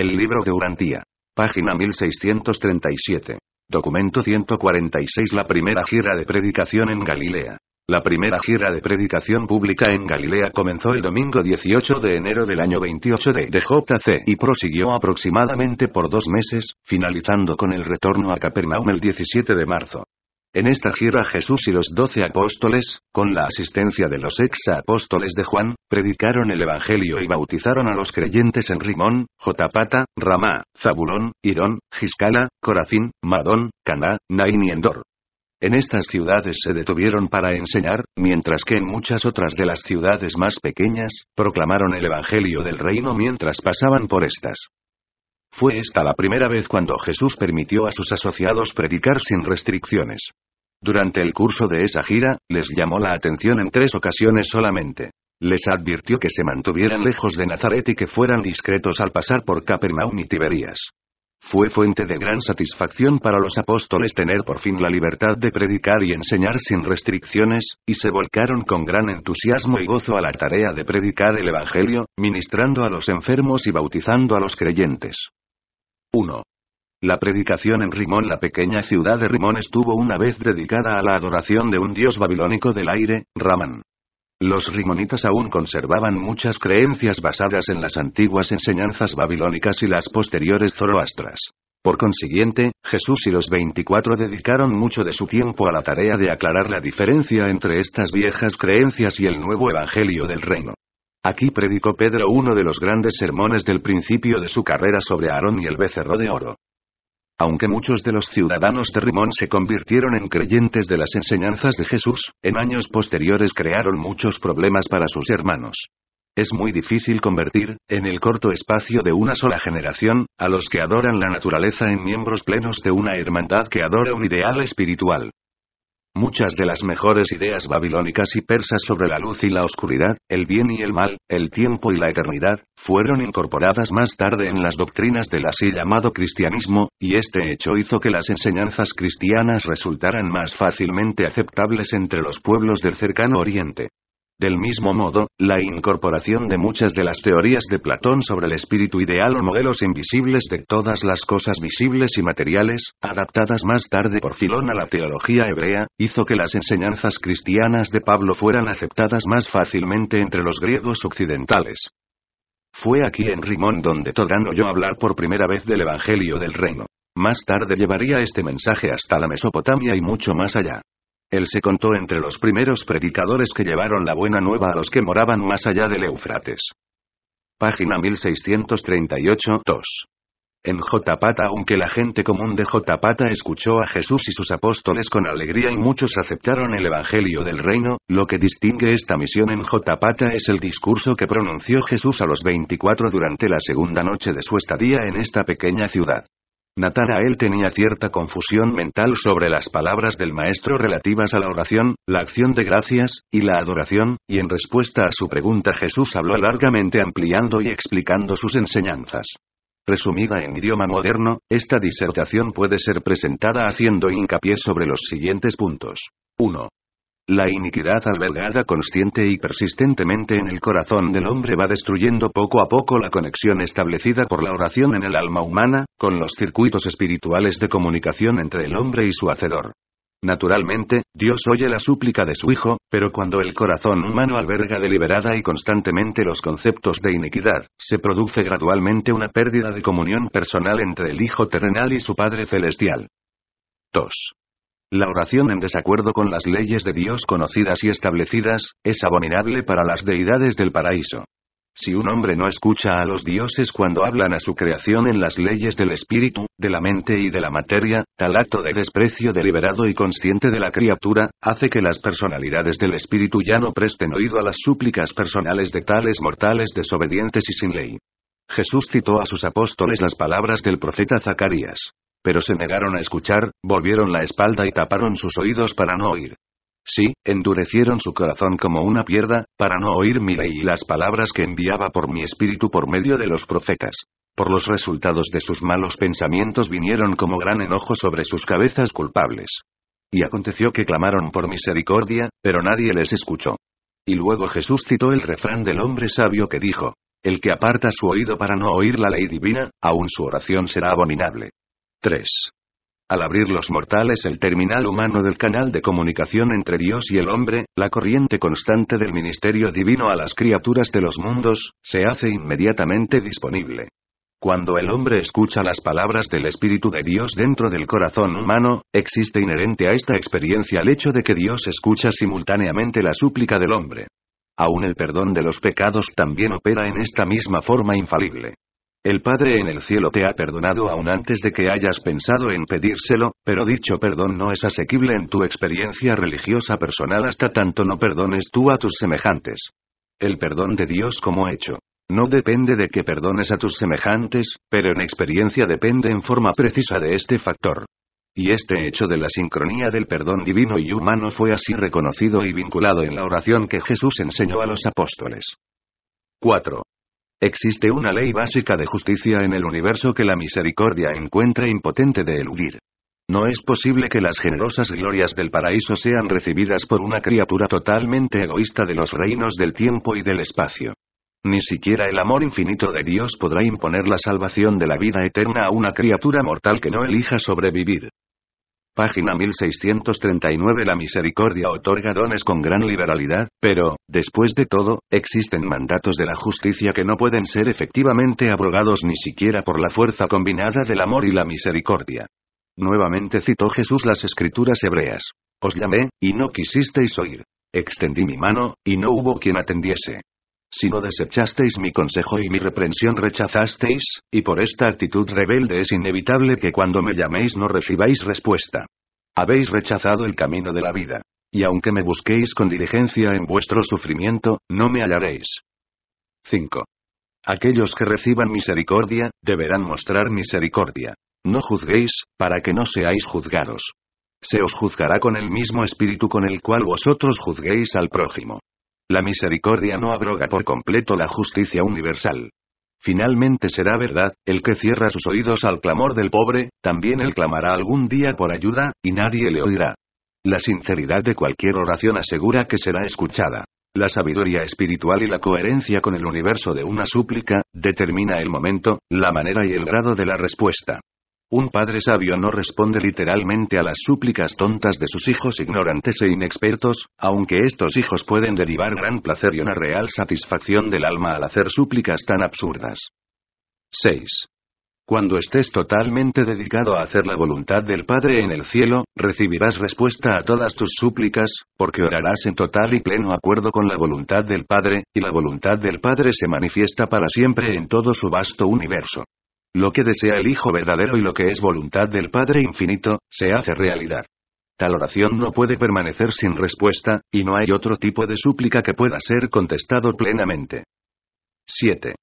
El libro de Urantía. Página 1637. Documento 146 La primera gira de predicación en Galilea. La primera gira de predicación pública en Galilea comenzó el domingo 18 de enero del año 28 de DJC y prosiguió aproximadamente por dos meses, finalizando con el retorno a Capernaum el 17 de marzo. En esta gira Jesús y los doce apóstoles, con la asistencia de los ex apóstoles de Juan, predicaron el Evangelio y bautizaron a los creyentes en Rimón, Jotapata, Ramá, Zabulón, Irón, Giscala, Corazín, Madón, Caná, Nain y Endor. En estas ciudades se detuvieron para enseñar, mientras que en muchas otras de las ciudades más pequeñas, proclamaron el Evangelio del Reino mientras pasaban por estas. Fue esta la primera vez cuando Jesús permitió a sus asociados predicar sin restricciones. Durante el curso de esa gira, les llamó la atención en tres ocasiones solamente. Les advirtió que se mantuvieran lejos de Nazaret y que fueran discretos al pasar por Capernaum y Tiberías. Fue fuente de gran satisfacción para los apóstoles tener por fin la libertad de predicar y enseñar sin restricciones, y se volcaron con gran entusiasmo y gozo a la tarea de predicar el Evangelio, ministrando a los enfermos y bautizando a los creyentes. 1. La predicación en Rimón La pequeña ciudad de Rimón estuvo una vez dedicada a la adoración de un dios babilónico del aire, Raman. Los rimonitas aún conservaban muchas creencias basadas en las antiguas enseñanzas babilónicas y las posteriores zoroastras. Por consiguiente, Jesús y los 24 dedicaron mucho de su tiempo a la tarea de aclarar la diferencia entre estas viejas creencias y el nuevo Evangelio del Reino. Aquí predicó Pedro uno de los grandes sermones del principio de su carrera sobre Aarón y el becerro de oro. Aunque muchos de los ciudadanos de Rimón se convirtieron en creyentes de las enseñanzas de Jesús, en años posteriores crearon muchos problemas para sus hermanos. Es muy difícil convertir, en el corto espacio de una sola generación, a los que adoran la naturaleza en miembros plenos de una hermandad que adora un ideal espiritual. Muchas de las mejores ideas babilónicas y persas sobre la luz y la oscuridad, el bien y el mal, el tiempo y la eternidad, fueron incorporadas más tarde en las doctrinas del así llamado cristianismo, y este hecho hizo que las enseñanzas cristianas resultaran más fácilmente aceptables entre los pueblos del cercano oriente. Del mismo modo, la incorporación de muchas de las teorías de Platón sobre el espíritu ideal o modelos invisibles de todas las cosas visibles y materiales, adaptadas más tarde por Filón a la teología hebrea, hizo que las enseñanzas cristianas de Pablo fueran aceptadas más fácilmente entre los griegos occidentales. Fue aquí en Rimón donde Todrán oyó hablar por primera vez del Evangelio del Reino. Más tarde llevaría este mensaje hasta la Mesopotamia y mucho más allá. Él se contó entre los primeros predicadores que llevaron la buena nueva a los que moraban más allá del Eufrates. Página 1638-2. En Jotapata, aunque la gente común de Jotapata escuchó a Jesús y sus apóstoles con alegría y muchos aceptaron el Evangelio del Reino, lo que distingue esta misión en Jotapata es el discurso que pronunció Jesús a los 24 durante la segunda noche de su estadía en esta pequeña ciudad. Natanael tenía cierta confusión mental sobre las palabras del maestro relativas a la oración, la acción de gracias, y la adoración, y en respuesta a su pregunta Jesús habló largamente ampliando y explicando sus enseñanzas. Resumida en idioma moderno, esta disertación puede ser presentada haciendo hincapié sobre los siguientes puntos. 1. La iniquidad albergada consciente y persistentemente en el corazón del hombre va destruyendo poco a poco la conexión establecida por la oración en el alma humana, con los circuitos espirituales de comunicación entre el hombre y su hacedor. Naturalmente, Dios oye la súplica de su Hijo, pero cuando el corazón humano alberga deliberada y constantemente los conceptos de iniquidad, se produce gradualmente una pérdida de comunión personal entre el Hijo terrenal y su Padre celestial. 2. La oración en desacuerdo con las leyes de Dios conocidas y establecidas, es abominable para las deidades del paraíso. Si un hombre no escucha a los dioses cuando hablan a su creación en las leyes del espíritu, de la mente y de la materia, tal acto de desprecio deliberado y consciente de la criatura, hace que las personalidades del espíritu ya no presten oído a las súplicas personales de tales mortales desobedientes y sin ley. Jesús citó a sus apóstoles las palabras del profeta Zacarías. Pero se negaron a escuchar, volvieron la espalda y taparon sus oídos para no oír. Sí, endurecieron su corazón como una pierda, para no oír mi ley y las palabras que enviaba por mi espíritu por medio de los profetas. Por los resultados de sus malos pensamientos vinieron como gran enojo sobre sus cabezas culpables. Y aconteció que clamaron por misericordia, pero nadie les escuchó. Y luego Jesús citó el refrán del hombre sabio que dijo, El que aparta su oído para no oír la ley divina, aun su oración será abominable. 3. Al abrir los mortales el terminal humano del canal de comunicación entre Dios y el hombre, la corriente constante del ministerio divino a las criaturas de los mundos, se hace inmediatamente disponible. Cuando el hombre escucha las palabras del Espíritu de Dios dentro del corazón humano, existe inherente a esta experiencia el hecho de que Dios escucha simultáneamente la súplica del hombre. Aún el perdón de los pecados también opera en esta misma forma infalible. El Padre en el cielo te ha perdonado aún antes de que hayas pensado en pedírselo, pero dicho perdón no es asequible en tu experiencia religiosa personal hasta tanto no perdones tú a tus semejantes. El perdón de Dios como hecho. No depende de que perdones a tus semejantes, pero en experiencia depende en forma precisa de este factor. Y este hecho de la sincronía del perdón divino y humano fue así reconocido y vinculado en la oración que Jesús enseñó a los apóstoles. 4. Existe una ley básica de justicia en el universo que la misericordia encuentra impotente de eludir. No es posible que las generosas glorias del paraíso sean recibidas por una criatura totalmente egoísta de los reinos del tiempo y del espacio. Ni siquiera el amor infinito de Dios podrá imponer la salvación de la vida eterna a una criatura mortal que no elija sobrevivir. Página 1639 La misericordia otorga dones con gran liberalidad, pero, después de todo, existen mandatos de la justicia que no pueden ser efectivamente abrogados ni siquiera por la fuerza combinada del amor y la misericordia. Nuevamente citó Jesús las escrituras hebreas. Os llamé, y no quisisteis oír. Extendí mi mano, y no hubo quien atendiese. Si no desechasteis mi consejo y mi reprensión rechazasteis, y por esta actitud rebelde es inevitable que cuando me llaméis no recibáis respuesta. Habéis rechazado el camino de la vida. Y aunque me busquéis con diligencia en vuestro sufrimiento, no me hallaréis. 5. Aquellos que reciban misericordia, deberán mostrar misericordia. No juzguéis, para que no seáis juzgados. Se os juzgará con el mismo espíritu con el cual vosotros juzguéis al prójimo. La misericordia no abroga por completo la justicia universal. Finalmente será verdad, el que cierra sus oídos al clamor del pobre, también él clamará algún día por ayuda, y nadie le oirá. La sinceridad de cualquier oración asegura que será escuchada. La sabiduría espiritual y la coherencia con el universo de una súplica, determina el momento, la manera y el grado de la respuesta. Un padre sabio no responde literalmente a las súplicas tontas de sus hijos ignorantes e inexpertos, aunque estos hijos pueden derivar gran placer y una real satisfacción del alma al hacer súplicas tan absurdas. 6. Cuando estés totalmente dedicado a hacer la voluntad del Padre en el cielo, recibirás respuesta a todas tus súplicas, porque orarás en total y pleno acuerdo con la voluntad del Padre, y la voluntad del Padre se manifiesta para siempre en todo su vasto universo. Lo que desea el Hijo verdadero y lo que es voluntad del Padre infinito, se hace realidad. Tal oración no puede permanecer sin respuesta, y no hay otro tipo de súplica que pueda ser contestado plenamente. 7.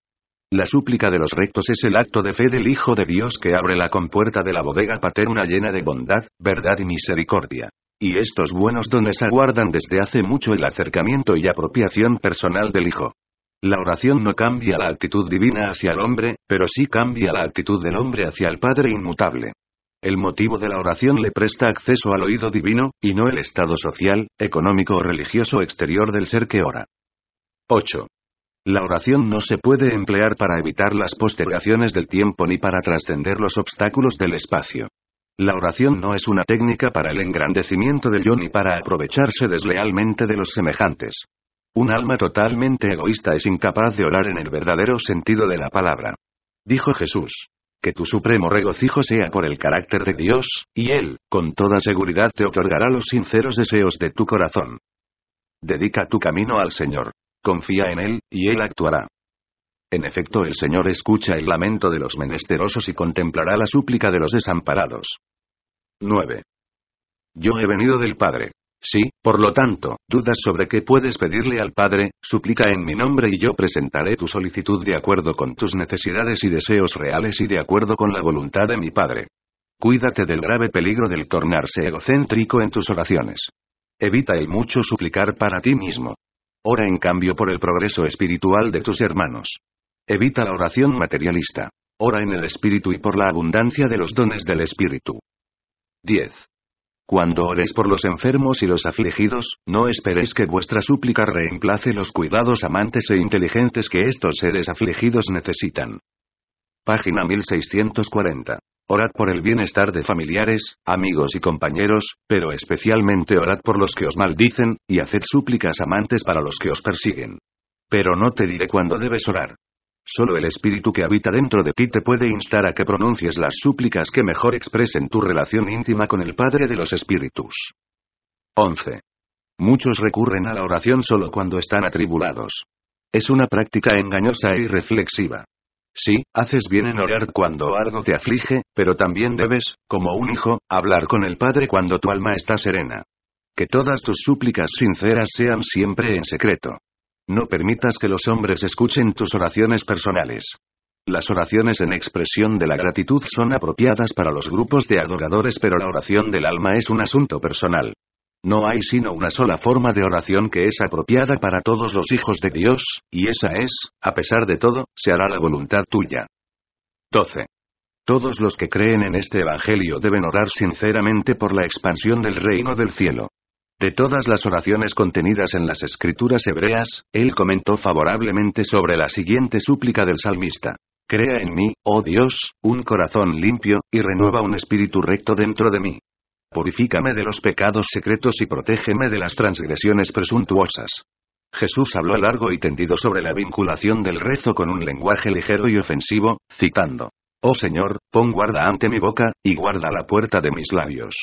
La súplica de los rectos es el acto de fe del Hijo de Dios que abre la compuerta de la bodega paterna llena de bondad, verdad y misericordia. Y estos buenos dones aguardan desde hace mucho el acercamiento y apropiación personal del Hijo. La oración no cambia la actitud divina hacia el hombre, pero sí cambia la actitud del hombre hacia el Padre inmutable. El motivo de la oración le presta acceso al oído divino, y no el estado social, económico o religioso exterior del ser que ora. 8. La oración no se puede emplear para evitar las postergaciones del tiempo ni para trascender los obstáculos del espacio. La oración no es una técnica para el engrandecimiento del yo ni para aprovecharse deslealmente de los semejantes. Un alma totalmente egoísta es incapaz de orar en el verdadero sentido de la palabra. Dijo Jesús. Que tu supremo regocijo sea por el carácter de Dios, y Él, con toda seguridad, te otorgará los sinceros deseos de tu corazón. Dedica tu camino al Señor. Confía en Él, y Él actuará. En efecto, el Señor escucha el lamento de los menesterosos y contemplará la súplica de los desamparados. 9. Yo he venido del Padre. Si, por lo tanto, dudas sobre qué puedes pedirle al Padre, suplica en mi nombre y yo presentaré tu solicitud de acuerdo con tus necesidades y deseos reales y de acuerdo con la voluntad de mi Padre. Cuídate del grave peligro del tornarse egocéntrico en tus oraciones. Evita el mucho suplicar para ti mismo. Ora en cambio por el progreso espiritual de tus hermanos. Evita la oración materialista. Ora en el espíritu y por la abundancia de los dones del espíritu. 10. Cuando oréis por los enfermos y los afligidos, no esperéis que vuestra súplica reemplace los cuidados amantes e inteligentes que estos seres afligidos necesitan. Página 1640. Orad por el bienestar de familiares, amigos y compañeros, pero especialmente orad por los que os maldicen, y haced súplicas amantes para los que os persiguen. Pero no te diré cuándo debes orar. Solo el espíritu que habita dentro de ti te puede instar a que pronuncies las súplicas que mejor expresen tu relación íntima con el Padre de los Espíritus. 11. Muchos recurren a la oración solo cuando están atribulados. Es una práctica engañosa e irreflexiva. Sí, haces bien en orar cuando algo te aflige, pero también debes, como un hijo, hablar con el Padre cuando tu alma está serena. Que todas tus súplicas sinceras sean siempre en secreto. No permitas que los hombres escuchen tus oraciones personales. Las oraciones en expresión de la gratitud son apropiadas para los grupos de adoradores, pero la oración del alma es un asunto personal. No hay sino una sola forma de oración que es apropiada para todos los hijos de Dios, y esa es, a pesar de todo, se hará la voluntad tuya. 12. Todos los que creen en este Evangelio deben orar sinceramente por la expansión del reino del cielo. De todas las oraciones contenidas en las escrituras hebreas, él comentó favorablemente sobre la siguiente súplica del salmista. Crea en mí, oh Dios, un corazón limpio, y renueva un espíritu recto dentro de mí. Purifícame de los pecados secretos y protégeme de las transgresiones presuntuosas. Jesús habló largo y tendido sobre la vinculación del rezo con un lenguaje ligero y ofensivo, citando, Oh Señor, pon guarda ante mi boca, y guarda la puerta de mis labios.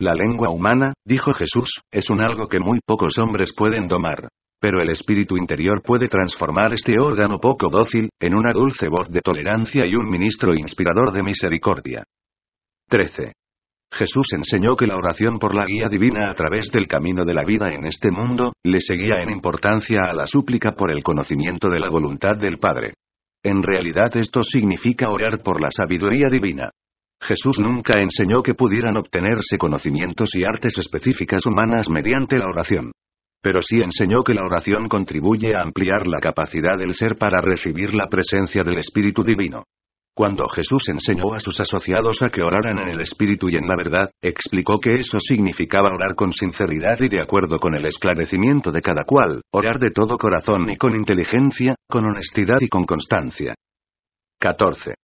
La lengua humana, dijo Jesús, es un algo que muy pocos hombres pueden domar. Pero el espíritu interior puede transformar este órgano poco dócil, en una dulce voz de tolerancia y un ministro inspirador de misericordia. 13. Jesús enseñó que la oración por la guía divina a través del camino de la vida en este mundo, le seguía en importancia a la súplica por el conocimiento de la voluntad del Padre. En realidad esto significa orar por la sabiduría divina. Jesús nunca enseñó que pudieran obtenerse conocimientos y artes específicas humanas mediante la oración. Pero sí enseñó que la oración contribuye a ampliar la capacidad del ser para recibir la presencia del Espíritu Divino. Cuando Jesús enseñó a sus asociados a que oraran en el Espíritu y en la verdad, explicó que eso significaba orar con sinceridad y de acuerdo con el esclarecimiento de cada cual, orar de todo corazón y con inteligencia, con honestidad y con constancia. 14.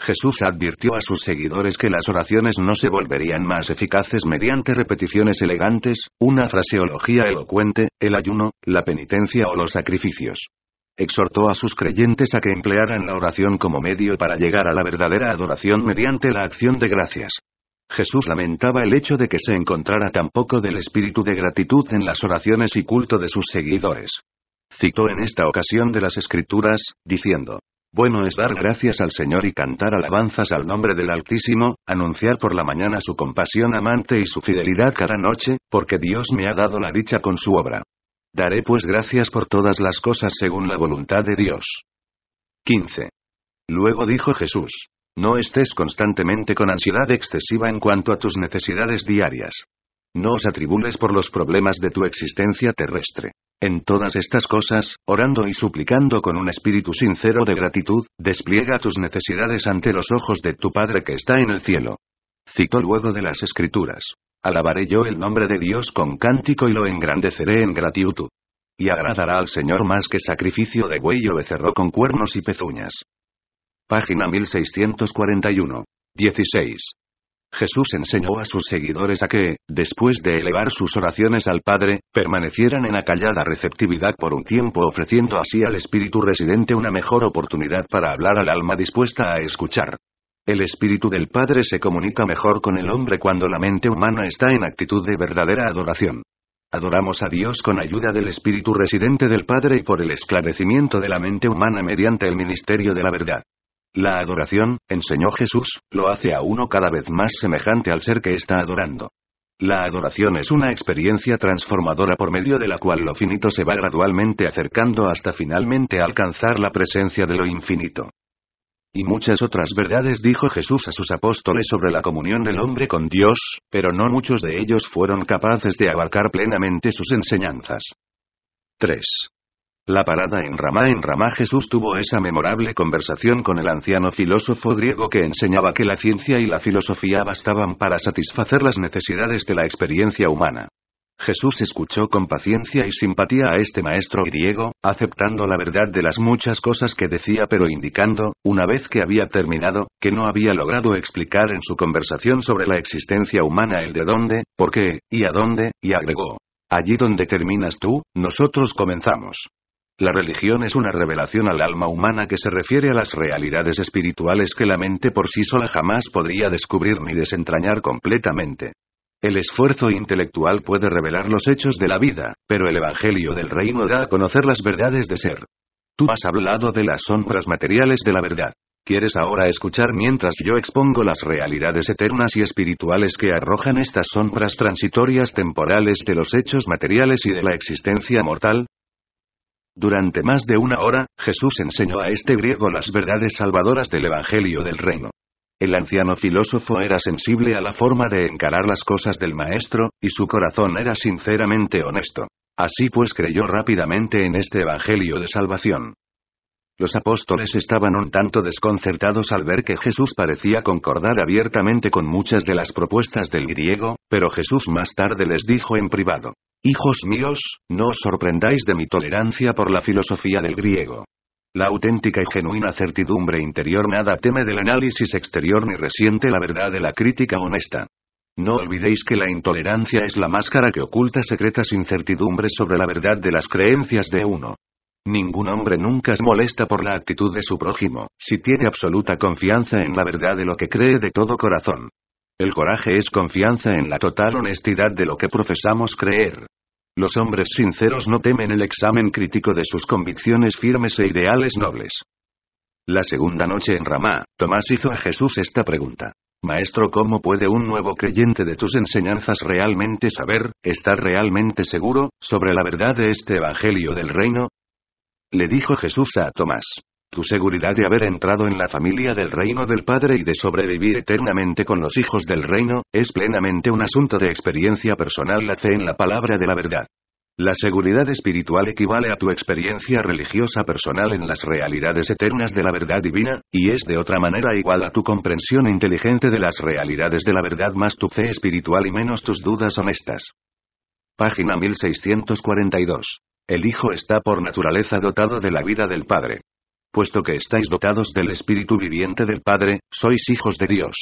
Jesús advirtió a sus seguidores que las oraciones no se volverían más eficaces mediante repeticiones elegantes, una fraseología elocuente, el ayuno, la penitencia o los sacrificios. Exhortó a sus creyentes a que emplearan la oración como medio para llegar a la verdadera adoración mediante la acción de gracias. Jesús lamentaba el hecho de que se encontrara tan poco del espíritu de gratitud en las oraciones y culto de sus seguidores. Citó en esta ocasión de las Escrituras, diciendo, bueno es dar gracias al Señor y cantar alabanzas al nombre del Altísimo, anunciar por la mañana su compasión amante y su fidelidad cada noche, porque Dios me ha dado la dicha con su obra. Daré pues gracias por todas las cosas según la voluntad de Dios. 15. Luego dijo Jesús. No estés constantemente con ansiedad excesiva en cuanto a tus necesidades diarias. No os atribules por los problemas de tu existencia terrestre. En todas estas cosas, orando y suplicando con un espíritu sincero de gratitud, despliega tus necesidades ante los ojos de tu Padre que está en el cielo. Citó luego de las Escrituras. Alabaré yo el nombre de Dios con cántico y lo engrandeceré en gratitud. Y agradará al Señor más que sacrificio de buey o becerro con cuernos y pezuñas. Página 1641. 16. Jesús enseñó a sus seguidores a que, después de elevar sus oraciones al Padre, permanecieran en acallada receptividad por un tiempo ofreciendo así al espíritu residente una mejor oportunidad para hablar al alma dispuesta a escuchar. El espíritu del Padre se comunica mejor con el hombre cuando la mente humana está en actitud de verdadera adoración. Adoramos a Dios con ayuda del espíritu residente del Padre y por el esclarecimiento de la mente humana mediante el ministerio de la verdad. La adoración, enseñó Jesús, lo hace a uno cada vez más semejante al ser que está adorando. La adoración es una experiencia transformadora por medio de la cual lo finito se va gradualmente acercando hasta finalmente alcanzar la presencia de lo infinito. Y muchas otras verdades dijo Jesús a sus apóstoles sobre la comunión del hombre con Dios, pero no muchos de ellos fueron capaces de abarcar plenamente sus enseñanzas. 3. La parada en Ramá en Ramá Jesús tuvo esa memorable conversación con el anciano filósofo griego que enseñaba que la ciencia y la filosofía bastaban para satisfacer las necesidades de la experiencia humana. Jesús escuchó con paciencia y simpatía a este maestro griego, aceptando la verdad de las muchas cosas que decía pero indicando, una vez que había terminado, que no había logrado explicar en su conversación sobre la existencia humana el de dónde, por qué, y a dónde, y agregó. Allí donde terminas tú, nosotros comenzamos. La religión es una revelación al alma humana que se refiere a las realidades espirituales que la mente por sí sola jamás podría descubrir ni desentrañar completamente. El esfuerzo intelectual puede revelar los hechos de la vida, pero el Evangelio del Reino da a conocer las verdades de ser. Tú has hablado de las sombras materiales de la verdad. ¿Quieres ahora escuchar mientras yo expongo las realidades eternas y espirituales que arrojan estas sombras transitorias temporales de los hechos materiales y de la existencia mortal? Durante más de una hora, Jesús enseñó a este griego las verdades salvadoras del Evangelio del Reino. El anciano filósofo era sensible a la forma de encarar las cosas del maestro, y su corazón era sinceramente honesto. Así pues creyó rápidamente en este Evangelio de Salvación. Los apóstoles estaban un tanto desconcertados al ver que Jesús parecía concordar abiertamente con muchas de las propuestas del griego, pero Jesús más tarde les dijo en privado, Hijos míos, no os sorprendáis de mi tolerancia por la filosofía del griego. La auténtica y genuina certidumbre interior nada teme del análisis exterior ni resiente la verdad de la crítica honesta. No olvidéis que la intolerancia es la máscara que oculta secretas incertidumbres sobre la verdad de las creencias de uno. Ningún hombre nunca es molesta por la actitud de su prójimo, si tiene absoluta confianza en la verdad de lo que cree de todo corazón. El coraje es confianza en la total honestidad de lo que profesamos creer. Los hombres sinceros no temen el examen crítico de sus convicciones firmes e ideales nobles. La segunda noche en Ramá, Tomás hizo a Jesús esta pregunta. Maestro, ¿cómo puede un nuevo creyente de tus enseñanzas realmente saber, estar realmente seguro, sobre la verdad de este Evangelio del Reino? Le dijo Jesús a Tomás. Tu seguridad de haber entrado en la familia del reino del Padre y de sobrevivir eternamente con los hijos del reino, es plenamente un asunto de experiencia personal la fe en la palabra de la verdad. La seguridad espiritual equivale a tu experiencia religiosa personal en las realidades eternas de la verdad divina, y es de otra manera igual a tu comprensión inteligente de las realidades de la verdad más tu fe espiritual y menos tus dudas honestas. Página 1642. El Hijo está por naturaleza dotado de la vida del Padre. Puesto que estáis dotados del Espíritu viviente del Padre, sois hijos de Dios.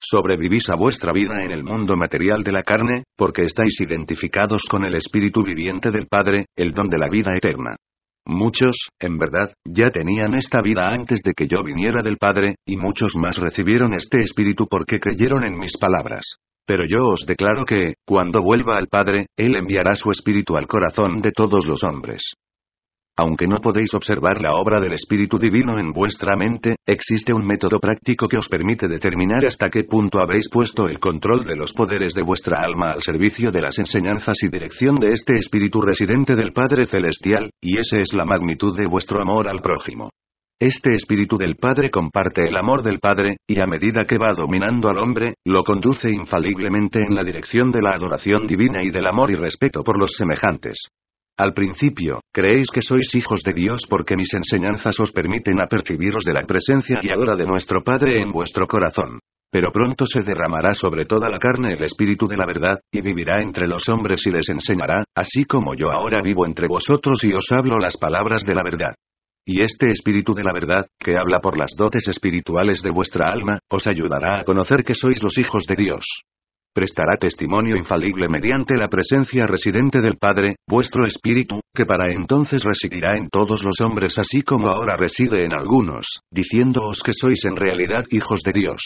Sobrevivís a vuestra vida en el mundo material de la carne, porque estáis identificados con el Espíritu viviente del Padre, el don de la vida eterna. Muchos, en verdad, ya tenían esta vida antes de que yo viniera del Padre, y muchos más recibieron este Espíritu porque creyeron en mis palabras. Pero yo os declaro que, cuando vuelva al Padre, Él enviará su Espíritu al corazón de todos los hombres, aunque no podéis observar la obra del Espíritu Divino en vuestra mente, existe un método práctico que os permite determinar hasta qué punto habéis puesto el control de los poderes de vuestra alma al servicio de las enseñanzas y dirección de este Espíritu residente del Padre Celestial, y esa es la magnitud de vuestro amor al prójimo. Este espíritu del Padre comparte el amor del Padre, y a medida que va dominando al hombre, lo conduce infaliblemente en la dirección de la adoración divina y del amor y respeto por los semejantes. Al principio, creéis que sois hijos de Dios porque mis enseñanzas os permiten apercibiros de la presencia y ahora de nuestro Padre en vuestro corazón. Pero pronto se derramará sobre toda la carne el Espíritu de la verdad, y vivirá entre los hombres y les enseñará, así como yo ahora vivo entre vosotros y os hablo las palabras de la verdad. Y este Espíritu de la verdad, que habla por las dotes espirituales de vuestra alma, os ayudará a conocer que sois los hijos de Dios prestará testimonio infalible mediante la presencia residente del Padre, vuestro espíritu, que para entonces residirá en todos los hombres así como ahora reside en algunos, diciéndoos que sois en realidad hijos de Dios.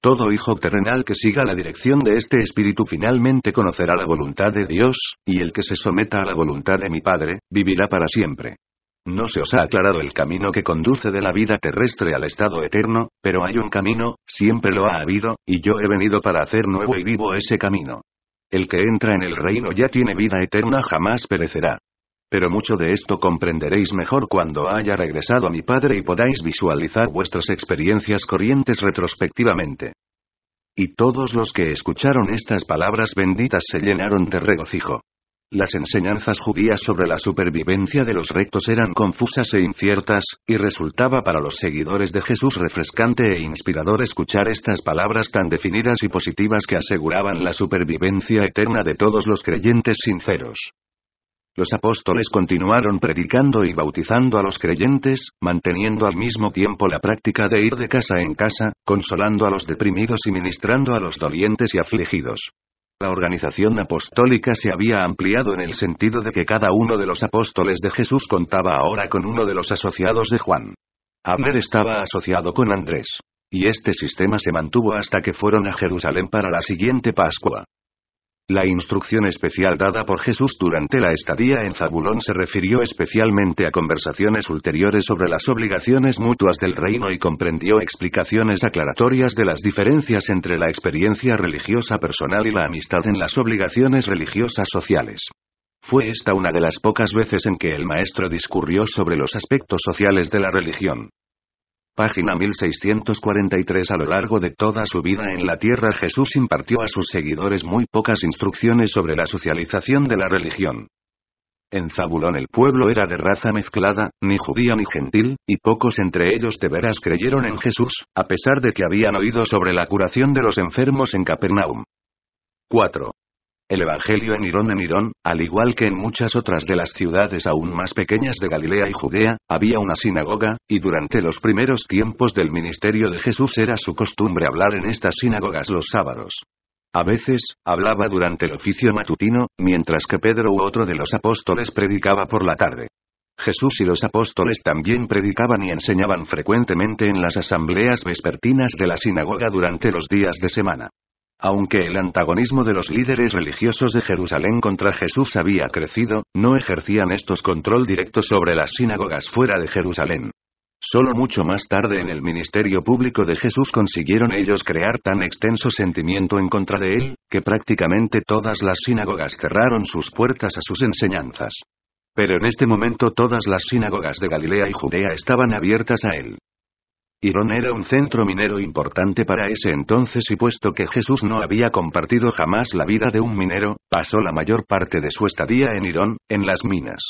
Todo hijo terrenal que siga la dirección de este espíritu finalmente conocerá la voluntad de Dios, y el que se someta a la voluntad de mi Padre, vivirá para siempre. No se os ha aclarado el camino que conduce de la vida terrestre al estado eterno, pero hay un camino, siempre lo ha habido, y yo he venido para hacer nuevo y vivo ese camino. El que entra en el reino ya tiene vida eterna, jamás perecerá. Pero mucho de esto comprenderéis mejor cuando haya regresado a mi padre y podáis visualizar vuestras experiencias corrientes retrospectivamente. Y todos los que escucharon estas palabras benditas se llenaron de regocijo. Las enseñanzas judías sobre la supervivencia de los rectos eran confusas e inciertas, y resultaba para los seguidores de Jesús refrescante e inspirador escuchar estas palabras tan definidas y positivas que aseguraban la supervivencia eterna de todos los creyentes sinceros. Los apóstoles continuaron predicando y bautizando a los creyentes, manteniendo al mismo tiempo la práctica de ir de casa en casa, consolando a los deprimidos y ministrando a los dolientes y afligidos. La organización apostólica se había ampliado en el sentido de que cada uno de los apóstoles de Jesús contaba ahora con uno de los asociados de Juan. Abner estaba asociado con Andrés. Y este sistema se mantuvo hasta que fueron a Jerusalén para la siguiente Pascua. La instrucción especial dada por Jesús durante la estadía en Zabulón se refirió especialmente a conversaciones ulteriores sobre las obligaciones mutuas del reino y comprendió explicaciones aclaratorias de las diferencias entre la experiencia religiosa personal y la amistad en las obligaciones religiosas sociales. Fue esta una de las pocas veces en que el maestro discurrió sobre los aspectos sociales de la religión. Página 1643 A lo largo de toda su vida en la tierra Jesús impartió a sus seguidores muy pocas instrucciones sobre la socialización de la religión. En Zabulón el pueblo era de raza mezclada, ni judía ni gentil, y pocos entre ellos de veras creyeron en Jesús, a pesar de que habían oído sobre la curación de los enfermos en Capernaum. 4. El Evangelio en Irón en Irón, al igual que en muchas otras de las ciudades aún más pequeñas de Galilea y Judea, había una sinagoga, y durante los primeros tiempos del ministerio de Jesús era su costumbre hablar en estas sinagogas los sábados. A veces, hablaba durante el oficio matutino, mientras que Pedro u otro de los apóstoles predicaba por la tarde. Jesús y los apóstoles también predicaban y enseñaban frecuentemente en las asambleas vespertinas de la sinagoga durante los días de semana. Aunque el antagonismo de los líderes religiosos de Jerusalén contra Jesús había crecido, no ejercían estos control directo sobre las sinagogas fuera de Jerusalén. Solo mucho más tarde en el ministerio público de Jesús consiguieron ellos crear tan extenso sentimiento en contra de él, que prácticamente todas las sinagogas cerraron sus puertas a sus enseñanzas. Pero en este momento todas las sinagogas de Galilea y Judea estaban abiertas a él. Irón era un centro minero importante para ese entonces y puesto que Jesús no había compartido jamás la vida de un minero, pasó la mayor parte de su estadía en Irón, en las minas.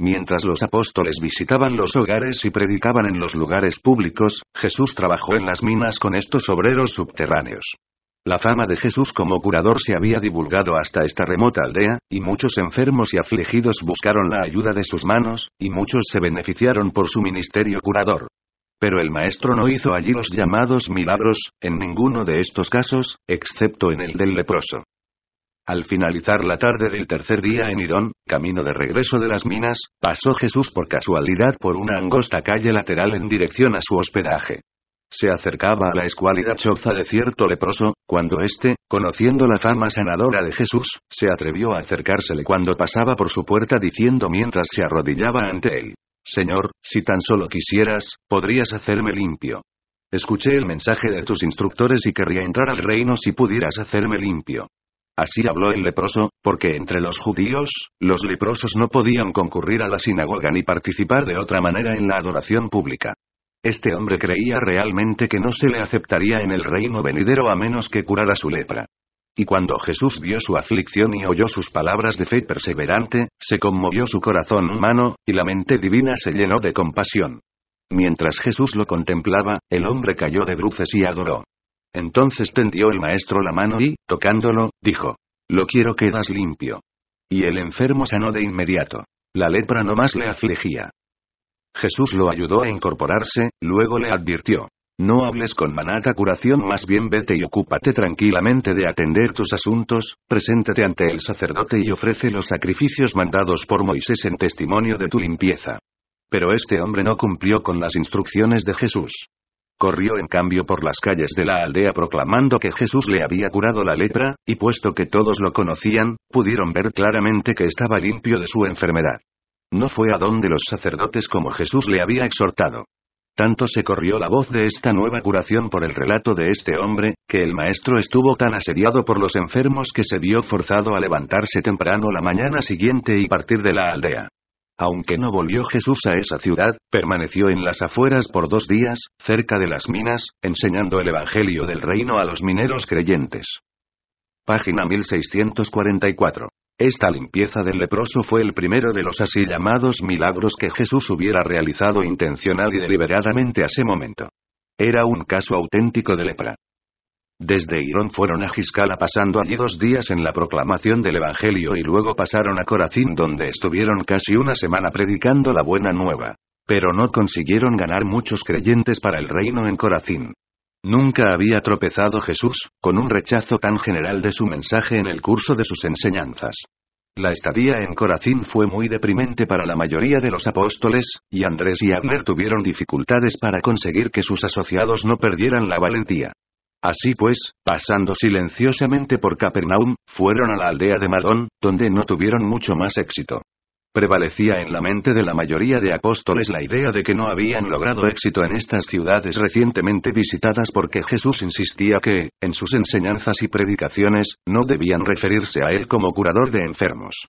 Mientras los apóstoles visitaban los hogares y predicaban en los lugares públicos, Jesús trabajó en las minas con estos obreros subterráneos. La fama de Jesús como curador se había divulgado hasta esta remota aldea, y muchos enfermos y afligidos buscaron la ayuda de sus manos, y muchos se beneficiaron por su ministerio curador. Pero el maestro no hizo allí los llamados milagros, en ninguno de estos casos, excepto en el del leproso. Al finalizar la tarde del tercer día en Irón, camino de regreso de las minas, pasó Jesús por casualidad por una angosta calle lateral en dirección a su hospedaje. Se acercaba a la escualidad choza de cierto leproso, cuando éste, conociendo la fama sanadora de Jesús, se atrevió a acercársele cuando pasaba por su puerta diciendo mientras se arrodillaba ante él, Señor, si tan solo quisieras, podrías hacerme limpio. Escuché el mensaje de tus instructores y querría entrar al reino si pudieras hacerme limpio. Así habló el leproso, porque entre los judíos, los leprosos no podían concurrir a la sinagoga ni participar de otra manera en la adoración pública. Este hombre creía realmente que no se le aceptaría en el reino venidero a menos que curara su lepra. Y cuando Jesús vio su aflicción y oyó sus palabras de fe perseverante, se conmovió su corazón humano, y la mente divina se llenó de compasión. Mientras Jesús lo contemplaba, el hombre cayó de bruces y adoró. Entonces tendió el maestro la mano y, tocándolo, dijo, Lo quiero que das limpio. Y el enfermo sanó de inmediato. La lepra no más le afligía. Jesús lo ayudó a incorporarse, luego le advirtió, no hables con Manata Curación, más bien vete y ocúpate tranquilamente de atender tus asuntos, preséntate ante el sacerdote y ofrece los sacrificios mandados por Moisés en testimonio de tu limpieza. Pero este hombre no cumplió con las instrucciones de Jesús. Corrió en cambio por las calles de la aldea proclamando que Jesús le había curado la lepra, y puesto que todos lo conocían, pudieron ver claramente que estaba limpio de su enfermedad. No fue a donde los sacerdotes como Jesús le había exhortado. Tanto se corrió la voz de esta nueva curación por el relato de este hombre, que el maestro estuvo tan asediado por los enfermos que se vio forzado a levantarse temprano la mañana siguiente y partir de la aldea. Aunque no volvió Jesús a esa ciudad, permaneció en las afueras por dos días, cerca de las minas, enseñando el Evangelio del Reino a los mineros creyentes. Página 1644. Esta limpieza del leproso fue el primero de los así llamados milagros que Jesús hubiera realizado intencional y deliberadamente a ese momento. Era un caso auténtico de lepra. Desde Irón fueron a Giscala pasando allí dos días en la proclamación del Evangelio y luego pasaron a Corazín donde estuvieron casi una semana predicando la buena nueva. Pero no consiguieron ganar muchos creyentes para el reino en Corazín. Nunca había tropezado Jesús, con un rechazo tan general de su mensaje en el curso de sus enseñanzas. La estadía en Corazín fue muy deprimente para la mayoría de los apóstoles, y Andrés y Abner tuvieron dificultades para conseguir que sus asociados no perdieran la valentía. Así pues, pasando silenciosamente por Capernaum, fueron a la aldea de Malón, donde no tuvieron mucho más éxito. Prevalecía en la mente de la mayoría de apóstoles la idea de que no habían logrado éxito en estas ciudades recientemente visitadas porque Jesús insistía que, en sus enseñanzas y predicaciones, no debían referirse a él como curador de enfermos.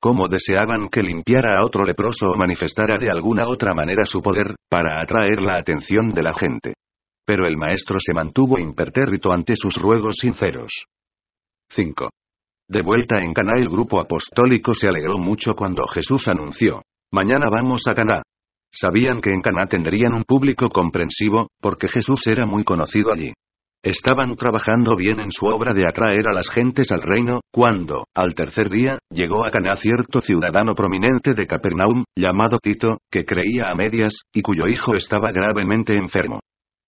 Como deseaban que limpiara a otro leproso o manifestara de alguna otra manera su poder, para atraer la atención de la gente. Pero el maestro se mantuvo impertérrito ante sus ruegos sinceros. 5. De vuelta en Caná el grupo apostólico se alegró mucho cuando Jesús anunció, Mañana vamos a Caná. Sabían que en Caná tendrían un público comprensivo, porque Jesús era muy conocido allí. Estaban trabajando bien en su obra de atraer a las gentes al reino, cuando, al tercer día, llegó a Caná cierto ciudadano prominente de Capernaum, llamado Tito, que creía a medias, y cuyo hijo estaba gravemente enfermo.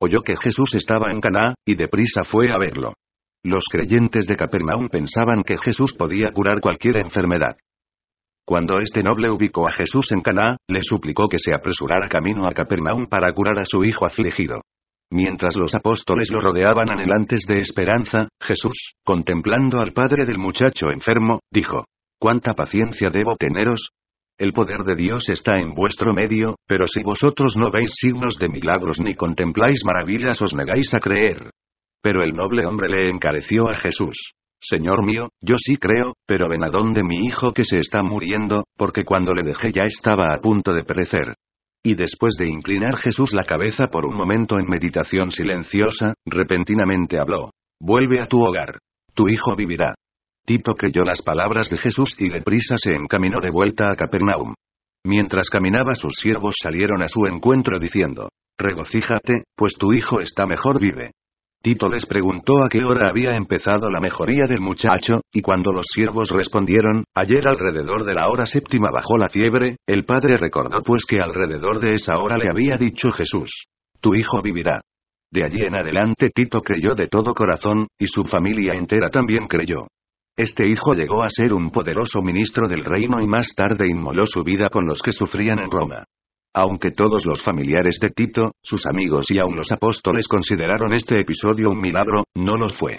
Oyó que Jesús estaba en Caná, y deprisa fue a verlo. Los creyentes de Capernaum pensaban que Jesús podía curar cualquier enfermedad. Cuando este noble ubicó a Jesús en Caná, le suplicó que se apresurara camino a Capernaum para curar a su hijo afligido. Mientras los apóstoles lo rodeaban anhelantes de esperanza, Jesús, contemplando al padre del muchacho enfermo, dijo: ¿Cuánta paciencia debo teneros? El poder de Dios está en vuestro medio, pero si vosotros no veis signos de milagros ni contempláis maravillas os negáis a creer. Pero el noble hombre le encareció a Jesús. Señor mío, yo sí creo, pero ven a donde mi hijo que se está muriendo, porque cuando le dejé ya estaba a punto de perecer. Y después de inclinar Jesús la cabeza por un momento en meditación silenciosa, repentinamente habló. Vuelve a tu hogar. Tu hijo vivirá. Tito creyó las palabras de Jesús y deprisa se encaminó de vuelta a Capernaum. Mientras caminaba sus siervos salieron a su encuentro diciendo, Regocíjate, pues tu hijo está mejor vive. Tito les preguntó a qué hora había empezado la mejoría del muchacho, y cuando los siervos respondieron, ayer alrededor de la hora séptima bajó la fiebre, el padre recordó pues que alrededor de esa hora le había dicho Jesús, tu hijo vivirá. De allí en adelante Tito creyó de todo corazón, y su familia entera también creyó. Este hijo llegó a ser un poderoso ministro del reino y más tarde inmoló su vida con los que sufrían en Roma. Aunque todos los familiares de Tito, sus amigos y aun los apóstoles consideraron este episodio un milagro, no lo fue.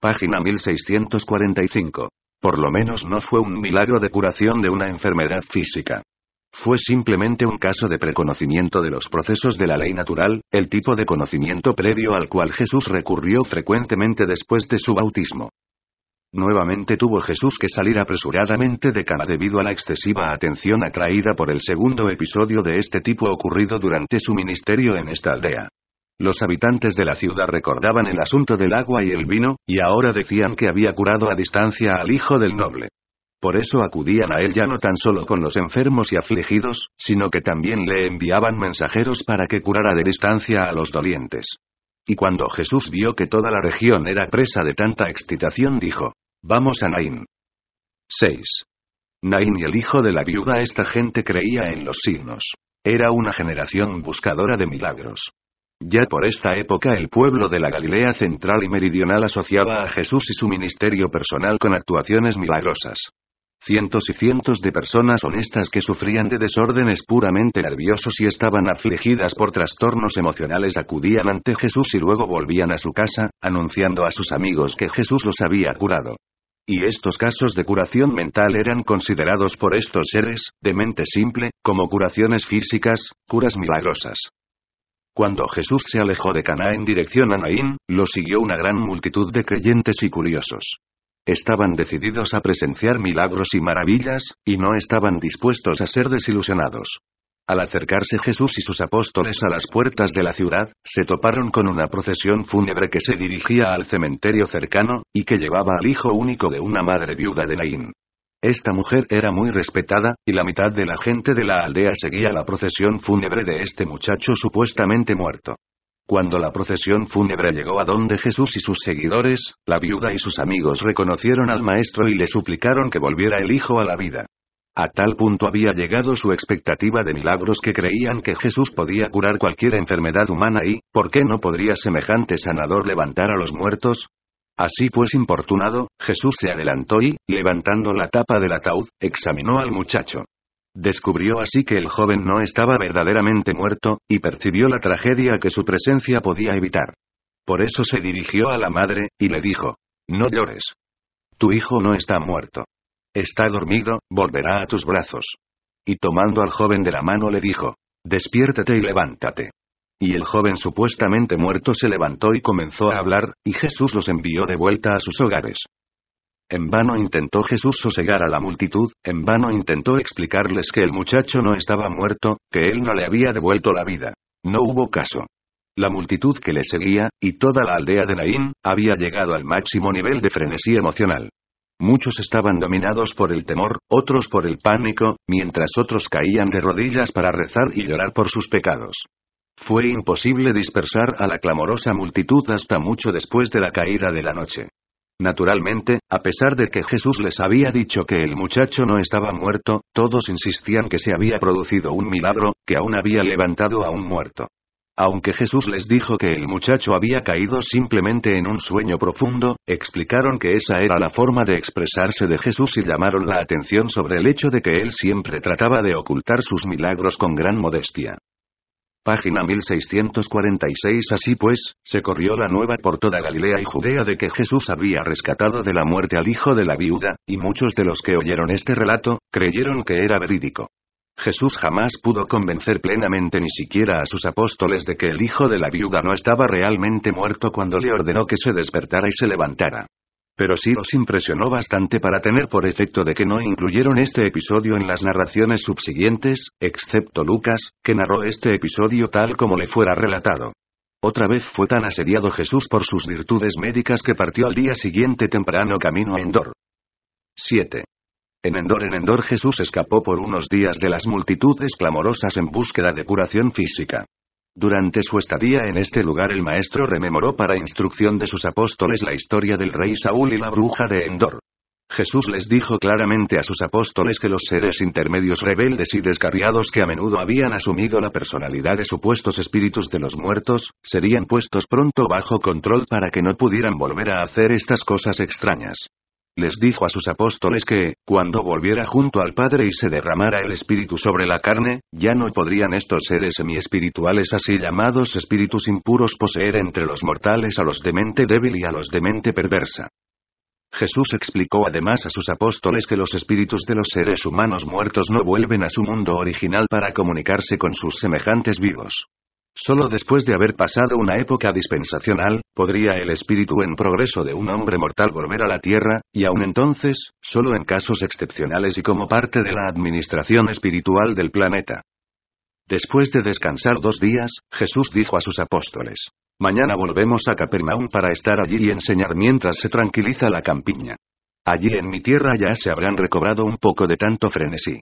Página 1645. Por lo menos no fue un milagro de curación de una enfermedad física. Fue simplemente un caso de preconocimiento de los procesos de la ley natural, el tipo de conocimiento previo al cual Jesús recurrió frecuentemente después de su bautismo. Nuevamente tuvo Jesús que salir apresuradamente de cama debido a la excesiva atención atraída por el segundo episodio de este tipo ocurrido durante su ministerio en esta aldea. Los habitantes de la ciudad recordaban el asunto del agua y el vino, y ahora decían que había curado a distancia al hijo del noble. Por eso acudían a él ya no tan solo con los enfermos y afligidos, sino que también le enviaban mensajeros para que curara de distancia a los dolientes. Y cuando Jesús vio que toda la región era presa de tanta excitación, dijo, Vamos a Nain. 6. Nain y el hijo de la viuda Esta gente creía en los signos. Era una generación buscadora de milagros. Ya por esta época el pueblo de la Galilea central y meridional asociaba a Jesús y su ministerio personal con actuaciones milagrosas. Cientos y cientos de personas honestas que sufrían de desórdenes puramente nerviosos y estaban afligidas por trastornos emocionales acudían ante Jesús y luego volvían a su casa, anunciando a sus amigos que Jesús los había curado. Y estos casos de curación mental eran considerados por estos seres, de mente simple, como curaciones físicas, curas milagrosas. Cuando Jesús se alejó de Caná en dirección a Naín, lo siguió una gran multitud de creyentes y curiosos. Estaban decididos a presenciar milagros y maravillas, y no estaban dispuestos a ser desilusionados. Al acercarse Jesús y sus apóstoles a las puertas de la ciudad, se toparon con una procesión fúnebre que se dirigía al cementerio cercano, y que llevaba al hijo único de una madre viuda de Naín. Esta mujer era muy respetada, y la mitad de la gente de la aldea seguía la procesión fúnebre de este muchacho supuestamente muerto. Cuando la procesión fúnebre llegó a donde Jesús y sus seguidores, la viuda y sus amigos reconocieron al maestro y le suplicaron que volviera el hijo a la vida. A tal punto había llegado su expectativa de milagros que creían que Jesús podía curar cualquier enfermedad humana y, ¿por qué no podría semejante sanador levantar a los muertos? Así pues importunado, Jesús se adelantó y, levantando la tapa del ataúd, examinó al muchacho. Descubrió así que el joven no estaba verdaderamente muerto, y percibió la tragedia que su presencia podía evitar. Por eso se dirigió a la madre, y le dijo, No llores. Tu hijo no está muerto. Está dormido, volverá a tus brazos. Y tomando al joven de la mano le dijo, despiértate y levántate. Y el joven supuestamente muerto se levantó y comenzó a hablar, y Jesús los envió de vuelta a sus hogares. En vano intentó Jesús sosegar a la multitud, en vano intentó explicarles que el muchacho no estaba muerto, que él no le había devuelto la vida. No hubo caso. La multitud que le seguía, y toda la aldea de Naín, había llegado al máximo nivel de frenesí emocional. Muchos estaban dominados por el temor, otros por el pánico, mientras otros caían de rodillas para rezar y llorar por sus pecados. Fue imposible dispersar a la clamorosa multitud hasta mucho después de la caída de la noche. Naturalmente, a pesar de que Jesús les había dicho que el muchacho no estaba muerto, todos insistían que se había producido un milagro, que aún había levantado a un muerto. Aunque Jesús les dijo que el muchacho había caído simplemente en un sueño profundo, explicaron que esa era la forma de expresarse de Jesús y llamaron la atención sobre el hecho de que él siempre trataba de ocultar sus milagros con gran modestia. Página 1646 Así pues, se corrió la nueva por toda Galilea y Judea de que Jesús había rescatado de la muerte al hijo de la viuda, y muchos de los que oyeron este relato, creyeron que era verídico. Jesús jamás pudo convencer plenamente ni siquiera a sus apóstoles de que el hijo de la viuda no estaba realmente muerto cuando le ordenó que se despertara y se levantara. Pero sí los impresionó bastante para tener por efecto de que no incluyeron este episodio en las narraciones subsiguientes, excepto Lucas, que narró este episodio tal como le fuera relatado. Otra vez fue tan asediado Jesús por sus virtudes médicas que partió al día siguiente temprano camino a Endor. 7. En Endor en Endor Jesús escapó por unos días de las multitudes clamorosas en búsqueda de curación física. Durante su estadía en este lugar el maestro rememoró para instrucción de sus apóstoles la historia del rey Saúl y la bruja de Endor. Jesús les dijo claramente a sus apóstoles que los seres intermedios rebeldes y descarriados que a menudo habían asumido la personalidad de supuestos espíritus de los muertos, serían puestos pronto bajo control para que no pudieran volver a hacer estas cosas extrañas les dijo a sus apóstoles que, cuando volviera junto al Padre y se derramara el Espíritu sobre la carne, ya no podrían estos seres semiespirituales así llamados espíritus impuros poseer entre los mortales a los de mente débil y a los de mente perversa. Jesús explicó además a sus apóstoles que los espíritus de los seres humanos muertos no vuelven a su mundo original para comunicarse con sus semejantes vivos. Solo después de haber pasado una época dispensacional, podría el espíritu en progreso de un hombre mortal volver a la Tierra, y aún entonces, solo en casos excepcionales y como parte de la administración espiritual del planeta. Después de descansar dos días, Jesús dijo a sus apóstoles, Mañana volvemos a Capernaum para estar allí y enseñar mientras se tranquiliza la campiña. Allí en mi tierra ya se habrán recobrado un poco de tanto frenesí.